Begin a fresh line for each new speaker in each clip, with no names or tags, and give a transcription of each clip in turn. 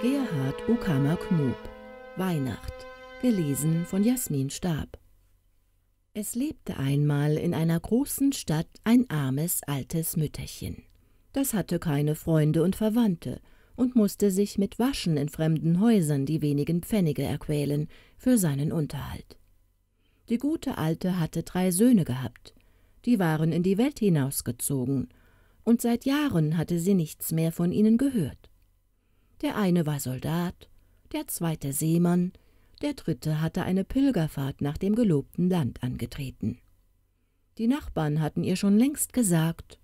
Gerhard Ukamer-Knob Weihnacht Gelesen von Jasmin Stab Es lebte einmal in einer großen Stadt ein armes, altes Mütterchen. Das hatte keine Freunde und Verwandte und musste sich mit Waschen in fremden Häusern die wenigen Pfennige erquälen für seinen Unterhalt. Die gute Alte hatte drei Söhne gehabt. Die waren in die Welt hinausgezogen, und seit Jahren hatte sie nichts mehr von ihnen gehört. Der eine war Soldat, der zweite Seemann, der dritte hatte eine Pilgerfahrt nach dem gelobten Land angetreten. Die Nachbarn hatten ihr schon längst gesagt,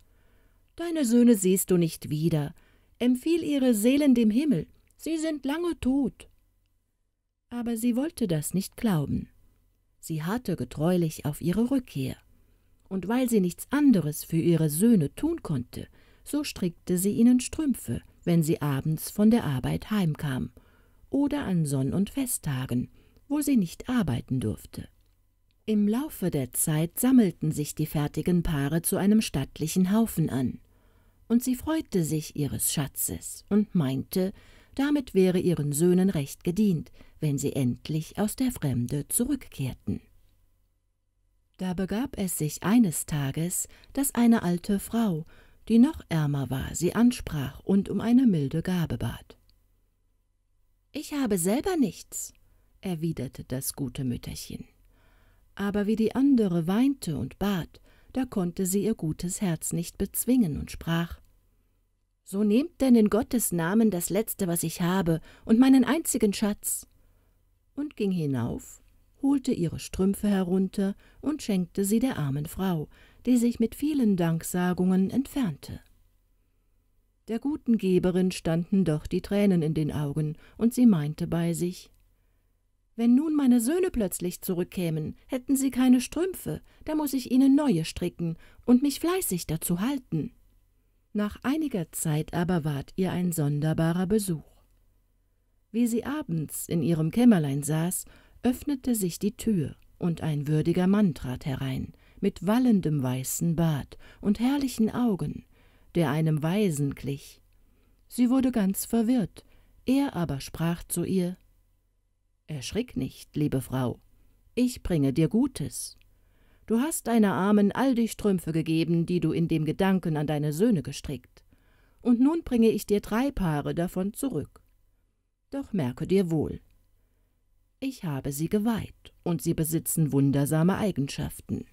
Deine Söhne siehst du nicht wieder, empfiehl ihre Seelen dem Himmel, sie sind lange tot. Aber sie wollte das nicht glauben. Sie harrte getreulich auf ihre Rückkehr, und weil sie nichts anderes für ihre Söhne tun konnte, so strickte sie ihnen Strümpfe, wenn sie abends von der Arbeit heimkam, oder an Sonn- und Festtagen, wo sie nicht arbeiten durfte. Im Laufe der Zeit sammelten sich die fertigen Paare zu einem stattlichen Haufen an, und sie freute sich ihres Schatzes und meinte, damit wäre ihren Söhnen recht gedient, wenn sie endlich aus der Fremde zurückkehrten. Da begab es sich eines Tages, dass eine alte Frau die noch ärmer war, sie ansprach und um eine milde Gabe bat. Ich habe selber nichts, erwiderte das gute Mütterchen. Aber wie die andere weinte und bat, da konnte sie ihr gutes Herz nicht bezwingen und sprach So nehmt denn in Gottes Namen das Letzte, was ich habe, und meinen einzigen Schatz. Und ging hinauf, holte ihre Strümpfe herunter und schenkte sie der armen Frau, die sich mit vielen Danksagungen entfernte. Der guten Geberin standen doch die Tränen in den Augen, und sie meinte bei sich Wenn nun meine Söhne plötzlich zurückkämen, hätten sie keine Strümpfe, da muß ich ihnen neue stricken und mich fleißig dazu halten. Nach einiger Zeit aber ward ihr ein sonderbarer Besuch. Wie sie abends in ihrem Kämmerlein saß, öffnete sich die Tür, und ein würdiger Mann trat herein, mit wallendem weißen Bart und herrlichen Augen, der einem Weisen glich. Sie wurde ganz verwirrt, er aber sprach zu ihr Erschrick nicht, liebe Frau, ich bringe dir Gutes. Du hast deiner Armen all die Strümpfe gegeben, die du in dem Gedanken an deine Söhne gestrickt, und nun bringe ich dir drei Paare davon zurück. Doch merke dir wohl, ich habe sie geweiht, und sie besitzen wundersame Eigenschaften.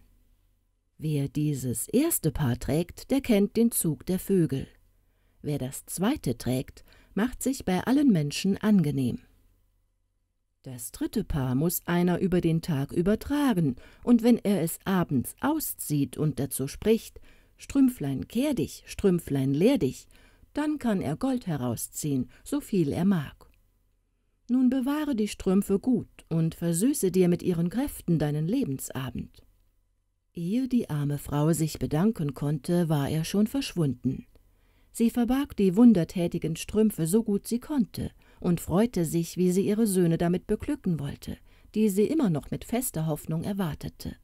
Wer dieses erste Paar trägt, der kennt den Zug der Vögel. Wer das zweite trägt, macht sich bei allen Menschen angenehm. Das dritte Paar muss einer über den Tag übertragen, und wenn er es abends auszieht und dazu spricht, Strümpflein kehr dich, Strümpflein leer dich, dann kann er Gold herausziehen, so viel er mag. Nun bewahre die Strümpfe gut und versüße dir mit ihren Kräften deinen Lebensabend. Ehe die arme Frau sich bedanken konnte, war er schon verschwunden. Sie verbarg die wundertätigen Strümpfe so gut sie konnte und freute sich, wie sie ihre Söhne damit beglücken wollte, die sie immer noch mit fester Hoffnung erwartete.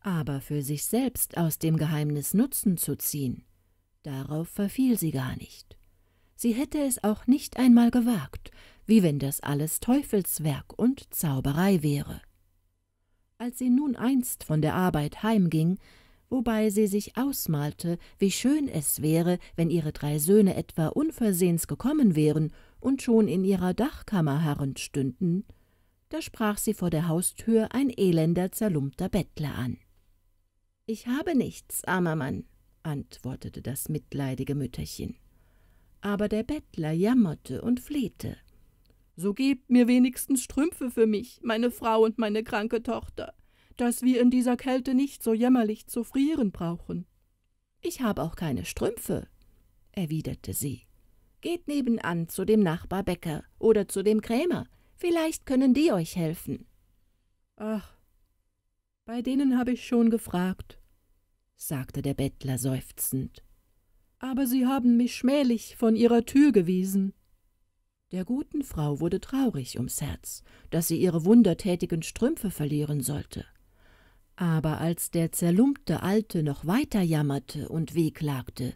Aber für sich selbst aus dem Geheimnis Nutzen zu ziehen, darauf verfiel sie gar nicht. Sie hätte es auch nicht einmal gewagt, wie wenn das alles Teufelswerk und Zauberei wäre. Als sie nun einst von der Arbeit heimging, wobei sie sich ausmalte, wie schön es wäre, wenn ihre drei Söhne etwa unversehens gekommen wären und schon in ihrer Dachkammer harrend stünden, da sprach sie vor der Haustür ein elender, zerlumpter Bettler an. »Ich habe nichts, armer Mann«, antwortete das mitleidige Mütterchen. Aber der Bettler jammerte und flehte. »So gebt mir wenigstens Strümpfe für mich, meine Frau und meine kranke Tochter dass wir in dieser Kälte nicht so jämmerlich zu frieren brauchen. Ich habe auch keine Strümpfe, erwiderte sie. Geht nebenan zu dem Nachbarbäcker oder zu dem Krämer, vielleicht können die euch helfen. Ach, bei denen habe ich schon gefragt, sagte der Bettler seufzend. Aber sie haben mich schmählich von ihrer Tür gewiesen. Der guten Frau wurde traurig ums Herz, dass sie ihre wundertätigen Strümpfe verlieren sollte. Aber als der zerlumpte Alte noch weiter jammerte und wehklagte,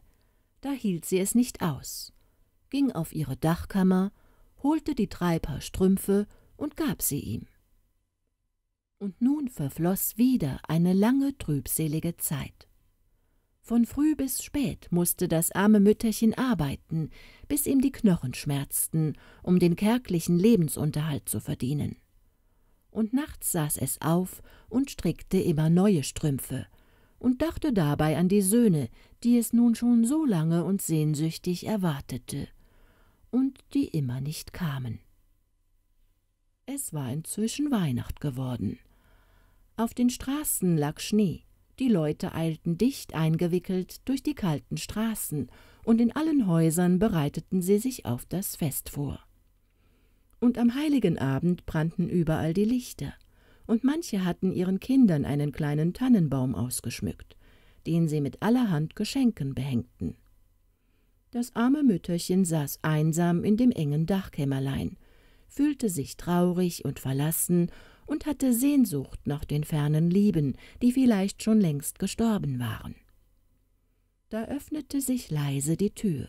da hielt sie es nicht aus, ging auf ihre Dachkammer, holte die drei Paar Strümpfe und gab sie ihm. Und nun verfloß wieder eine lange trübselige Zeit. Von früh bis spät musste das arme Mütterchen arbeiten, bis ihm die Knochen schmerzten, um den kärglichen Lebensunterhalt zu verdienen und nachts saß es auf und strickte immer neue Strümpfe und dachte dabei an die Söhne, die es nun schon so lange und sehnsüchtig erwartete und die immer nicht kamen. Es war inzwischen Weihnacht geworden. Auf den Straßen lag Schnee, die Leute eilten dicht eingewickelt durch die kalten Straßen, und in allen Häusern bereiteten sie sich auf das Fest vor und am heiligen Abend brannten überall die Lichter, und manche hatten ihren Kindern einen kleinen Tannenbaum ausgeschmückt, den sie mit allerhand Geschenken behängten. Das arme Mütterchen saß einsam in dem engen Dachkämmerlein, fühlte sich traurig und verlassen und hatte Sehnsucht nach den fernen Lieben, die vielleicht schon längst gestorben waren. Da öffnete sich leise die Tür,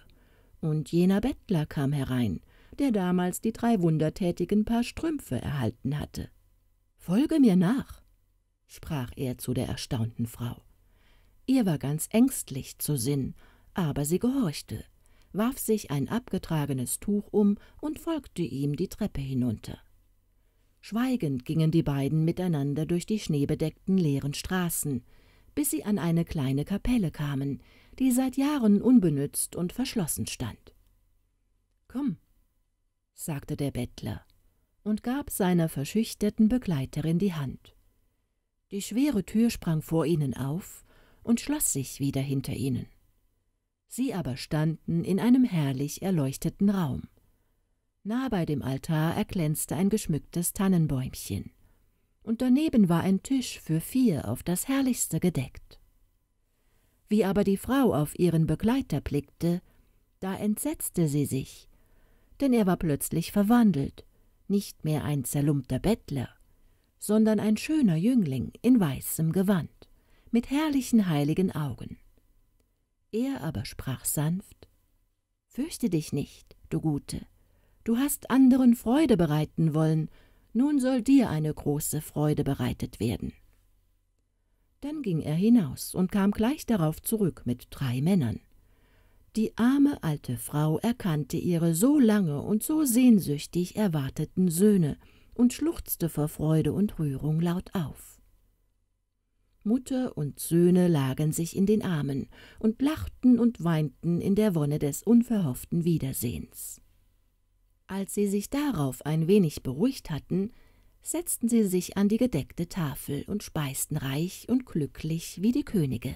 und jener Bettler kam herein, der damals die drei wundertätigen Paar Strümpfe erhalten hatte. »Folge mir nach«, sprach er zu der erstaunten Frau. Ihr war ganz ängstlich zu Sinn, aber sie gehorchte, warf sich ein abgetragenes Tuch um und folgte ihm die Treppe hinunter. Schweigend gingen die beiden miteinander durch die schneebedeckten leeren Straßen, bis sie an eine kleine Kapelle kamen, die seit Jahren unbenützt und verschlossen stand. »Komm«, sagte der Bettler und gab seiner verschüchterten Begleiterin die Hand. Die schwere Tür sprang vor ihnen auf und schloss sich wieder hinter ihnen. Sie aber standen in einem herrlich erleuchteten Raum. Nah bei dem Altar erglänzte ein geschmücktes Tannenbäumchen, und daneben war ein Tisch für vier auf das herrlichste gedeckt. Wie aber die Frau auf ihren Begleiter blickte, da entsetzte sie sich, denn er war plötzlich verwandelt, nicht mehr ein zerlumpter Bettler, sondern ein schöner Jüngling in weißem Gewand, mit herrlichen heiligen Augen. Er aber sprach sanft Fürchte dich nicht, du Gute, du hast anderen Freude bereiten wollen, nun soll dir eine große Freude bereitet werden. Dann ging er hinaus und kam gleich darauf zurück mit drei Männern. Die arme alte Frau erkannte ihre so lange und so sehnsüchtig erwarteten Söhne und schluchzte vor Freude und Rührung laut auf. Mutter und Söhne lagen sich in den Armen und lachten und weinten in der Wonne des unverhofften Wiedersehens. Als sie sich darauf ein wenig beruhigt hatten, setzten sie sich an die gedeckte Tafel und speisten reich und glücklich wie die Könige.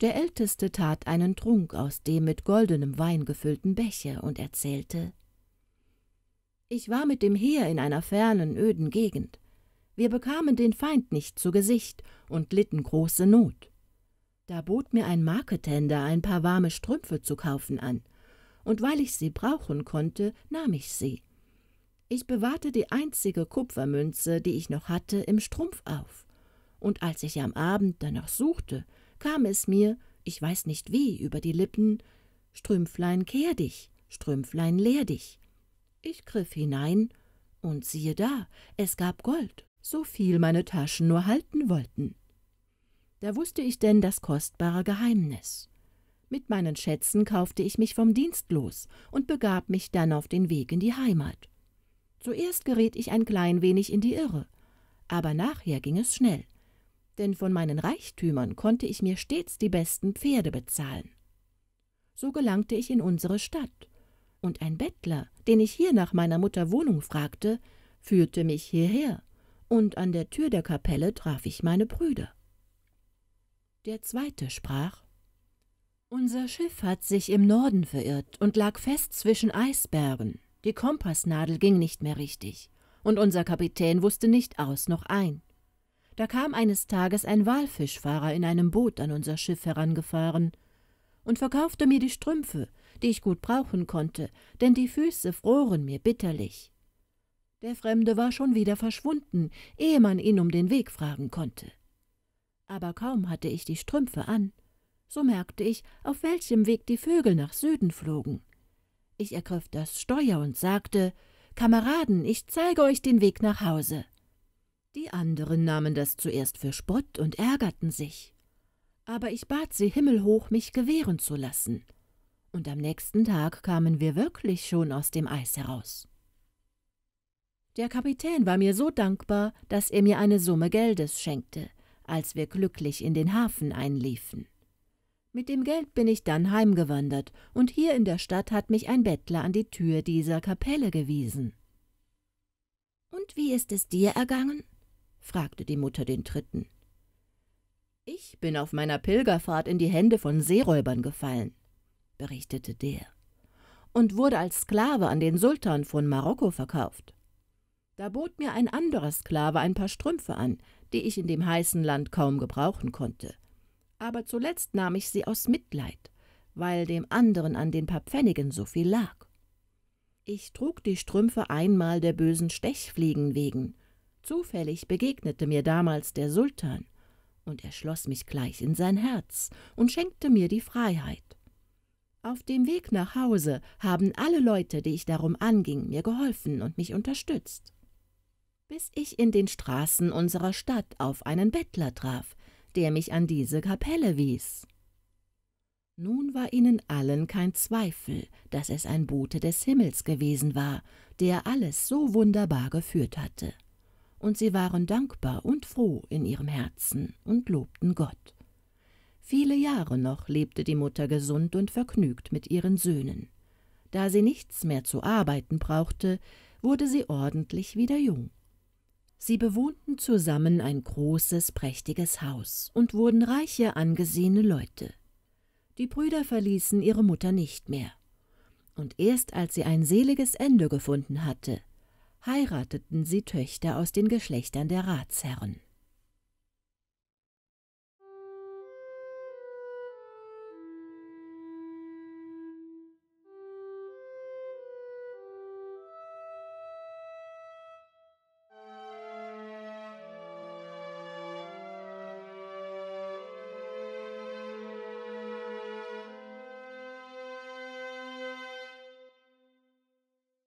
Der Älteste tat einen Trunk aus dem mit goldenem Wein gefüllten Becher und erzählte Ich war mit dem Heer in einer fernen, öden Gegend. Wir bekamen den Feind nicht zu Gesicht und litten große Not. Da bot mir ein Marketender ein paar warme Strümpfe zu kaufen an, und weil ich sie brauchen konnte, nahm ich sie. Ich bewahrte die einzige Kupfermünze, die ich noch hatte, im Strumpf auf, und als ich am Abend danach suchte, kam es mir, ich weiß nicht wie, über die Lippen Strümpflein kehr dich, Strümpflein leer dich. Ich griff hinein, und siehe da, es gab Gold, so viel meine Taschen nur halten wollten. Da wusste ich denn das kostbare Geheimnis. Mit meinen Schätzen kaufte ich mich vom Dienst los und begab mich dann auf den Weg in die Heimat. Zuerst geriet ich ein klein wenig in die Irre, aber nachher ging es schnell denn von meinen Reichtümern konnte ich mir stets die besten Pferde bezahlen. So gelangte ich in unsere Stadt, und ein Bettler, den ich hier nach meiner Mutter Wohnung fragte, führte mich hierher, und an der Tür der Kapelle traf ich meine Brüder. Der zweite sprach Unser Schiff hat sich im Norden verirrt und lag fest zwischen Eisbergen, die Kompassnadel ging nicht mehr richtig, und unser Kapitän wusste nicht aus noch ein. Da kam eines Tages ein Walfischfahrer in einem Boot an unser Schiff herangefahren und verkaufte mir die Strümpfe, die ich gut brauchen konnte, denn die Füße froren mir bitterlich. Der Fremde war schon wieder verschwunden, ehe man ihn um den Weg fragen konnte. Aber kaum hatte ich die Strümpfe an, so merkte ich, auf welchem Weg die Vögel nach Süden flogen. Ich ergriff das Steuer und sagte, Kameraden, ich zeige euch den Weg nach Hause. Die anderen nahmen das zuerst für Spott und ärgerten sich. Aber ich bat sie himmelhoch, mich gewähren zu lassen. Und am nächsten Tag kamen wir wirklich schon aus dem Eis heraus. Der Kapitän war mir so dankbar, dass er mir eine Summe Geldes schenkte, als wir glücklich in den Hafen einliefen. Mit dem Geld bin ich dann heimgewandert, und hier in der Stadt hat mich ein Bettler an die Tür dieser Kapelle gewiesen. Und wie ist es dir ergangen? fragte die Mutter den Dritten. Ich bin auf meiner Pilgerfahrt in die Hände von Seeräubern gefallen, berichtete der, und wurde als Sklave an den Sultan von Marokko verkauft. Da bot mir ein anderer Sklave ein paar Strümpfe an, die ich in dem heißen Land kaum gebrauchen konnte. Aber zuletzt nahm ich sie aus Mitleid, weil dem anderen an den paar Pfennigen so viel lag. Ich trug die Strümpfe einmal der bösen Stechfliegen wegen Zufällig begegnete mir damals der Sultan, und er schloss mich gleich in sein Herz und schenkte mir die Freiheit. Auf dem Weg nach Hause haben alle Leute, die ich darum anging, mir geholfen und mich unterstützt. Bis ich in den Straßen unserer Stadt auf einen Bettler traf, der mich an diese Kapelle wies. Nun war ihnen allen kein Zweifel, dass es ein Bote des Himmels gewesen war, der alles so wunderbar geführt hatte und sie waren dankbar und froh in ihrem Herzen und lobten Gott. Viele Jahre noch lebte die Mutter gesund und vergnügt mit ihren Söhnen. Da sie nichts mehr zu arbeiten brauchte, wurde sie ordentlich wieder jung. Sie bewohnten zusammen ein großes, prächtiges Haus und wurden reiche, angesehene Leute. Die Brüder verließen ihre Mutter nicht mehr. Und erst als sie ein seliges Ende gefunden hatte, heirateten sie Töchter aus den Geschlechtern der Ratsherren.